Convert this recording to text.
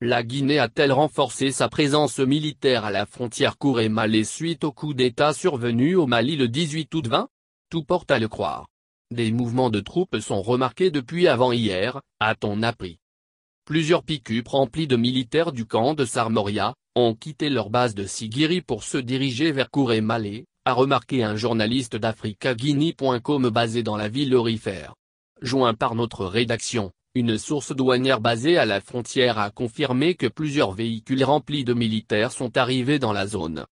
La Guinée a-t-elle renforcé sa présence militaire à la frontière kouré Malé suite au coup d'État survenu au Mali le 18 août 20 Tout porte à le croire. Des mouvements de troupes sont remarqués depuis avant-hier, a-t-on appris. Plusieurs pick remplis de militaires du camp de Sarmoria, ont quitté leur base de Sigiri pour se diriger vers kouré malé a remarqué un journaliste d'AfricaGuinea.com basé dans la ville orifère. Joint par notre rédaction, une source douanière basée à la frontière a confirmé que plusieurs véhicules remplis de militaires sont arrivés dans la zone.